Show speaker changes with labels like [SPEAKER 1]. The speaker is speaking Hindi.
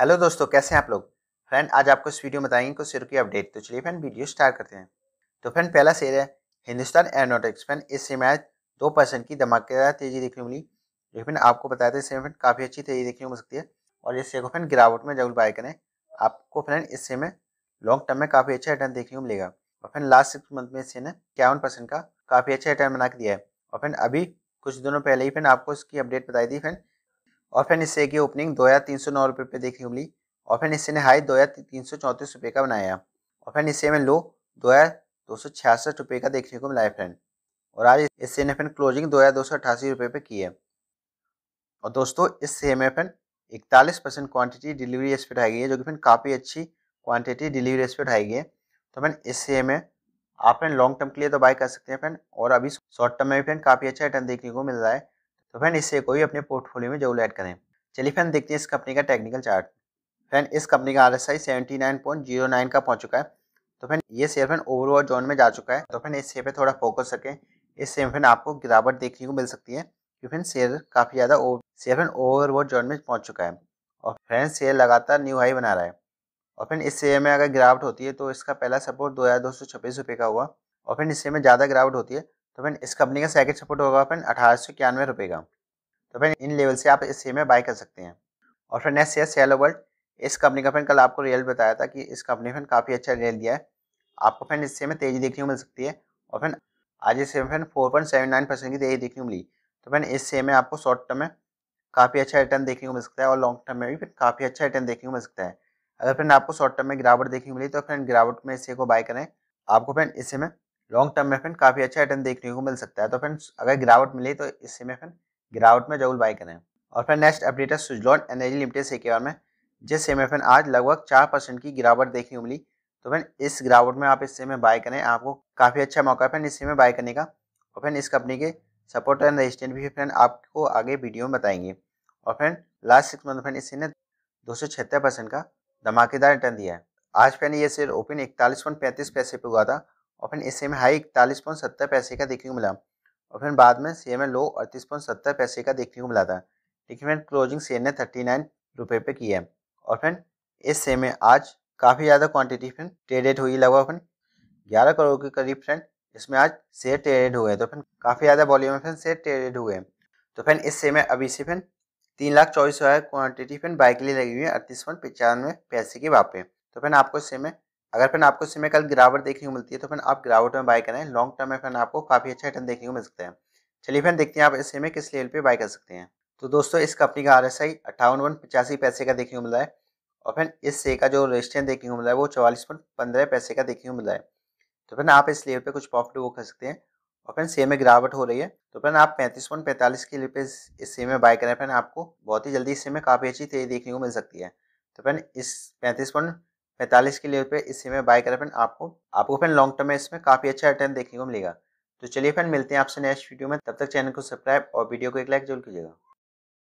[SPEAKER 1] हेलो दोस्तों कैसे हैं आप लोग फ्रेंड आज आपको इस वीडियो में बताएंगे कुछ शेयर की अपडेट तो चलिए फ्रेंड वीडियो स्टार्ट करते हैं तो फ्रेंड पहला शेयर है हिंदुस्तान एरोनॉटिक्स फ्रेंड इस समय आज दो परसेंट की धमाकेदार तेजी देखने को मिली जो फ्रेंड आपको बताया था समय फ्रेंड काफ़ी अच्छी तेजी देखने को मिल सकती है और इस शेयर को फ्रेंड गिरावट में जरूर बाय करें आपको फ्रेंड इससे समय लॉन्ग टर्म में काफ़ी अच्छा रिटर्न देखने को मिलेगा और फ्रेंड लास्ट सिक्स मंथ में शेयर ने इक्यावन परसेंट का काफ़ी अच्छा रिटर्न बना के दिया है और फ्रेंड अभी कुछ दिनों पहले ही फ्रेंड आपको इसकी अपडेट बताई थी फ्रेंड ऑफेन हिस्से की ओपनिंग दो हज़ार तीन सौ नौ रुपये पे देखने को मिली ऑफेन हिस्से ने हाई दो हज़ार तीन सौ चौंतीस रुपये का बनाया ऑफेन हिस्से में लो दो हज़ार दो सौ छियासठ रुपये का देखने को मिला है फ्रेंड और आज इससे ने फिर क्लोजिंग दो हज़ार दो सौ अट्ठासी रुपये पे की है और दोस्तों इससे में फ्रेंड इकतालीस परसेंट क्वान्टिटी डिलीवरी रेस आई उठाई गई है जो कि फिर काफ़ी अच्छी क्वान्टिटी डिलीवरी रेस आई उठाई गई है तो फ्रेंड इससे में आप फ्रेंड लॉन्ग टर्म के लिए तो बाय कर सकते हैं फ्रेंड और अभी शॉर्ट टर्म में भी फ्रेंड काफ़ी अच्छा रिटर्न देखने को मिल रहा है तो फ्रेंड इससे कोई भी अपने पोर्टफोलियो में जरूर ऐड करें चलिए फ्रेंड देखते हैं इस कंपनी का टेक्निकल चार्ट फ्रेंड इस कंपनी का R S I seventy nine point zero nine का पहुंच चुका है तो फ्रेंड ये शेयर फ्रेंड ओवरऑल जोन में जा चुका है तो फ्रेंड इस शेयर पर थोड़ा फोकस रखें इस शेयर फ्रेंड आपको गिरावट देखने को मिल सकती है क्योंकि फ्रेंड शेयर काफ़ी ज़्यादा शेयर फ्रेंड ओवरऑल जोन में पहुँच चुका है और फ्रेंड शेयर लगातार न्यू हाई बना रहा है और फिर इस शेयर में अगर गिरावट होती है तो इसका पहला सपोर्ट दो हज़ार दो सौ छब्बीस रुपये का हुआ और फिर इस शेयर में ज़्यादा गिरावट होती है तो फिर इस कंपनी का सेकंड सपोर्ट होगा फिर अठारह सौ इक्यानवे रुपये का तो फिर इन लेवल से आप इस शेयर में बाय कर सकते हैं और फिर नेक्स्ट शेयर सेलो वर्ल्ड इस कंपनी का फिर कल आपको रियल बताया था कि इस कंपनी फिर काफ़ी अच्छा रियल दिया है आपको इस इससे में तेज़ी देखने को मिल सकती है और फिर आज में फिर four point seven nine percent की तेज़ी देखने को मिली तो फिर इस शेयर में आपको शॉर्ट टर्म में काफ़ी अच्छा रिटर्न देखने को मिल सकता है और लॉन्ग टर्म में भी फिर काफ़ी अच्छा रिटर्न देखने को मिल सकता है अगर फिर आपको शॉर्ट टर्म में गिरावट देखने को मिली तो फिर गिरावट में इस शेयर को बाय करें आपको फिर इस में लॉन्ग टर्म में फ्रेंड काफ़ी अच्छा रिटर्न देखने को मिल सकता है तो फ्रेंड्स अगर गिरावट मिले तो इससे में फ्रेंड गिरावट में जरूर बाई करें और फिर नेक्स्ट अपडेट है सुजलॉन एनर्जी लिमिटेड से के बारे में जिससे में फ्रेंड आज लगभग चार परसेंट की गिरावट देखने को मिली तो फ्रेंड इस गिरावट में आप इससे में बाय करें आपको काफ़ी अच्छा मौका है फ्रेंड इससे में बाय करने का और फ्रेंड इस कंपनी के सपोर्ट एंड रजिस्टेंट भी फ्रेंड आपको आगे वीडियो में बताएंगे और friend last six month friend इससे ने दो का धमाकेदार रिटर्न दिया है आज फ्रेंड ये सिर्फ ओपन इकतालीस पॉइंट पैंतीस पैसे पर हुआ था और फिर इससे में हाई इकतालीस पॉइंट सत्तर पैसे का देखने को मिला और फिर बाद में सेम में लो अड़तीस पॉइंट सत्तर पैसे का देखने को मिला था लेकिन फिर क्लोजिंग शेयर ने थर्टी नाइन रुपये पे किया है और फिर इस सेम में आज काफ़ी ज़्यादा क्वांटिटी फिर ट्रेडेड हुई लगभग फिर ग्यारह करोड़ के करीब फ्रेंड इसमें आज शेयर ट्रेडेड हुए तो फिर काफ़ी ज़्यादा वॉल्यूम में फिर शेयर ट्रेडेड हुए तो फिर इस सेम में अभी से फिर तीन लाख चौबीस हज़ार क्वान्टिटी फिर बाइक के लिए लगी हुई है अड़तीस पॉइंट पचानवे पैसे के वापे तो फिर आपको इस सेम में अगर फिर आपको इसमें कल गिरावट देखने को मिलती है तो फिर आप गिरावट में बाय करें लॉन्ग टर्म में फिर आपको काफ़ी अच्छा रिटर्न देखने को मिल सकता है चलिए फिर देखते हैं आप इस में किस लेवल पे बाय कर सकते हैं तो दोस्तों इस कंपनी का आर एस आई अट्ठावन वन पचासी पैसे का देखने को मिला है और फिर इस से का जो रेजिस्टेंस देखने को मिला है वो चौवालीस पॉइंट पंद्रह पैसे का देखने को मिला है तो फिर आप इस लेवल पे कुछ प्रॉफिट वो कर सकते हैं और फिर सेम में गिरावट हो रही है तो फिर आप पैंतीस पॉइंट पैंतालीस के लिए इस सेम में बाय करें फिर आपको बहुत ही जल्दी इस सेम में काफ़ी अच्छी तेजी देखने को मिल सकती है तो फिर इस पैंतीस पॉइंट पैंतालीस के लेवल पे इसी में बाय करें फ्रेंड आपको आपको फ्रेंड लॉन्ग टर्म में इसमें काफ़ी अच्छा रिटर्न देखने को मिलेगा तो चलिए फ्रेंड मिलते हैं आपसे नेक्स्ट वीडियो में तब तक चैनल को सब्सक्राइब और वीडियो को एक लाइक जरूर कीजिएगा